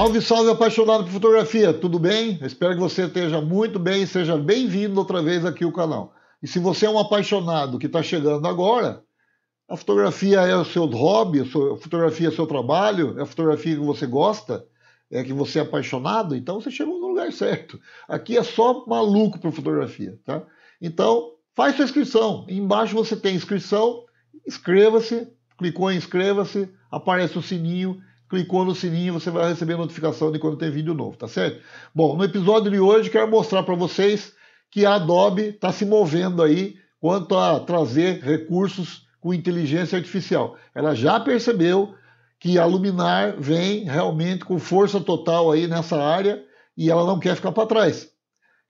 Salve, salve, apaixonado por fotografia, tudo bem? Espero que você esteja muito bem, seja bem-vindo outra vez aqui ao canal. E se você é um apaixonado que está chegando agora, a fotografia é o seu hobby, a fotografia é o seu trabalho, é a fotografia que você gosta, é que você é apaixonado, então você chegou no lugar certo. Aqui é só maluco por fotografia, tá? Então, faz sua inscrição. Embaixo você tem inscrição, inscreva-se, clicou em inscreva-se, aparece o sininho clicou no sininho, você vai receber notificação de quando tem vídeo novo, tá certo? Bom, no episódio de hoje quero mostrar para vocês que a Adobe está se movendo aí quanto a trazer recursos com inteligência artificial. Ela já percebeu que a Luminar vem realmente com força total aí nessa área e ela não quer ficar para trás.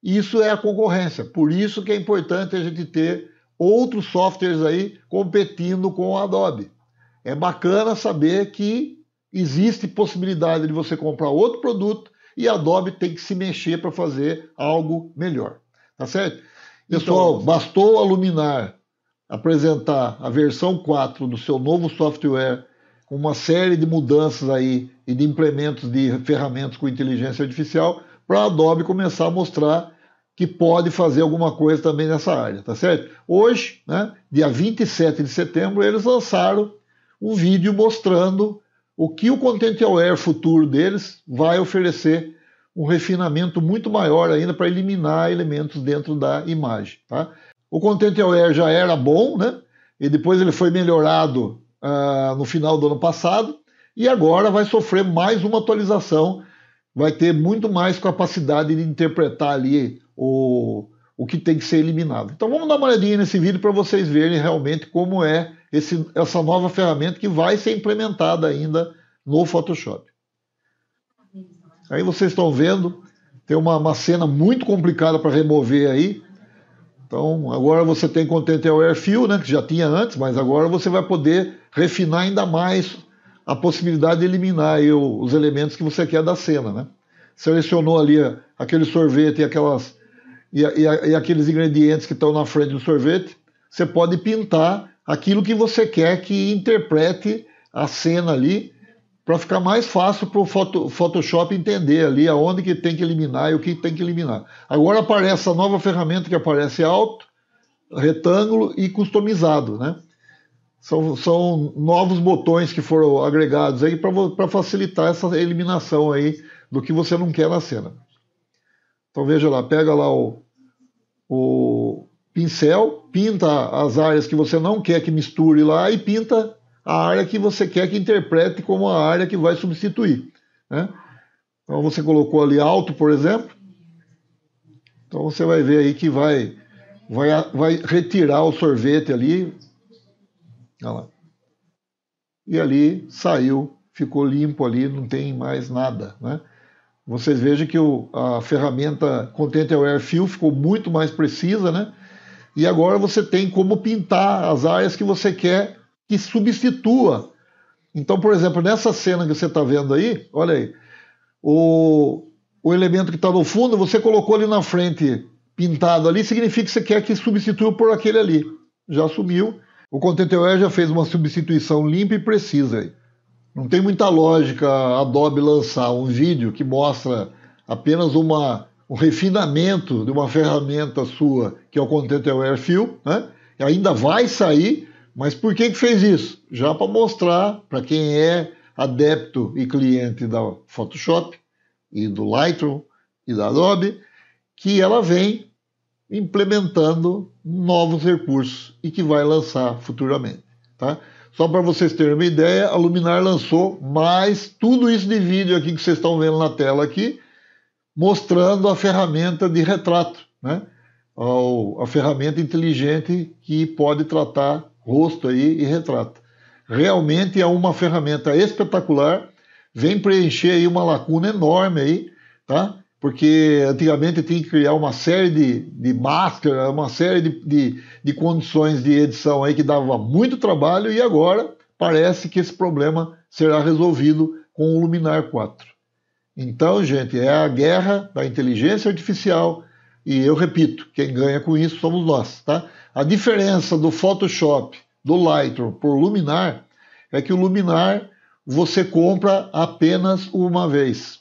Isso é a concorrência, por isso que é importante a gente ter outros softwares aí competindo com a Adobe. É bacana saber que existe possibilidade de você comprar outro produto e a Adobe tem que se mexer para fazer algo melhor. Tá certo? Então- Pessoal, então, bastou a Luminar apresentar a versão 4 do seu novo software com uma série de mudanças aí e de implementos de ferramentas com inteligência artificial para a Adobe começar a mostrar que pode fazer alguma coisa também nessa área, tá certo? Hoje, né, dia 27 de setembro, eles lançaram um vídeo mostrando o que o Content Aware futuro deles vai oferecer um refinamento muito maior ainda para eliminar elementos dentro da imagem. Tá? O Aware já era bom, né? e depois ele foi melhorado uh, no final do ano passado, e agora vai sofrer mais uma atualização, vai ter muito mais capacidade de interpretar ali o, o que tem que ser eliminado. Então vamos dar uma olhadinha nesse vídeo para vocês verem realmente como é esse, essa nova ferramenta que vai ser implementada ainda no Photoshop. Aí vocês estão vendo, tem uma, uma cena muito complicada para remover aí. Então, agora você tem Content Aware Fill, né, que já tinha antes, mas agora você vai poder refinar ainda mais a possibilidade de eliminar o, os elementos que você quer da cena, né? Selecionou ali aquele sorvete e, aquelas, e, e, e aqueles ingredientes que estão na frente do sorvete, você pode pintar aquilo que você quer que interprete a cena ali para ficar mais fácil para o Photoshop entender ali aonde que tem que eliminar e o que tem que eliminar. Agora aparece a nova ferramenta que aparece alto, retângulo e customizado, né? São, são novos botões que foram agregados aí para facilitar essa eliminação aí do que você não quer na cena. Então veja lá, pega lá o, o pincel, pinta as áreas que você não quer que misture lá e pinta a área que você quer que interprete como a área que vai substituir. Né? Então você colocou ali alto, por exemplo. Então você vai ver aí que vai, vai, vai retirar o sorvete ali. Olha lá. E ali saiu, ficou limpo ali, não tem mais nada. Né? Vocês vejam que o, a ferramenta Content Aware Fill ficou muito mais precisa, né? E agora você tem como pintar as áreas que você quer que substitua. Então, por exemplo, nessa cena que você está vendo aí, olha aí, o, o elemento que está no fundo, você colocou ali na frente pintado ali, significa que você quer que substitua por aquele ali. Já sumiu. O Content já fez uma substituição limpa e precisa aí. Não tem muita lógica a Adobe lançar um vídeo que mostra apenas uma, um refinamento de uma ferramenta sua, que é o Content Aware Fill, né? ainda vai sair, mas por que, que fez isso? Já para mostrar para quem é adepto e cliente da Photoshop e do Lightroom e da Adobe, que ela vem implementando novos recursos e que vai lançar futuramente. Tá? Só para vocês terem uma ideia, a Luminar lançou mais tudo isso de vídeo aqui que vocês estão vendo na tela aqui, mostrando a ferramenta de retrato, né? a ferramenta inteligente que pode tratar rosto aí e retrata. Realmente é uma ferramenta espetacular, vem preencher aí uma lacuna enorme aí, tá? Porque antigamente tinha que criar uma série de, de máscaras, uma série de, de, de condições de edição aí que dava muito trabalho e agora parece que esse problema será resolvido com o Luminar 4. Então, gente, é a guerra da inteligência artificial e eu repito, quem ganha com isso somos nós, tá? A diferença do Photoshop, do Lightroom por Luminar é que o Luminar você compra apenas uma vez.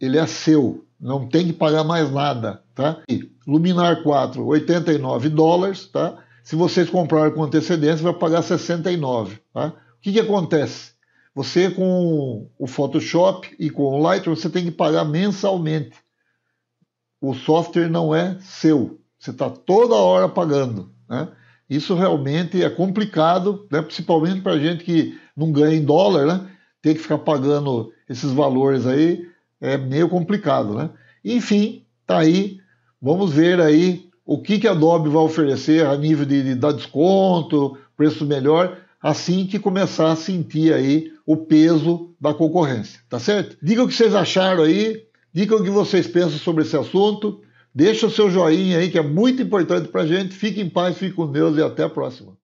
Ele é seu, não tem que pagar mais nada, tá? E Luminar 4, 89 dólares, tá? Se vocês comprarem com antecedência, vai pagar 69, tá? O que, que acontece? Você com o Photoshop e com o Lightroom, você tem que pagar mensalmente o software não é seu. Você está toda hora pagando. Né? Isso realmente é complicado, né? principalmente para gente que não ganha em dólar, né? ter que ficar pagando esses valores aí é meio complicado. Né? Enfim, tá aí. Vamos ver aí o que, que a Adobe vai oferecer a nível de, de dar desconto, preço melhor, assim que começar a sentir aí o peso da concorrência, tá certo? Diga o que vocês acharam aí, Diga o que vocês pensam sobre esse assunto. Deixa o seu joinha aí, que é muito importante para a gente. Fique em paz, fique com Deus e até a próxima.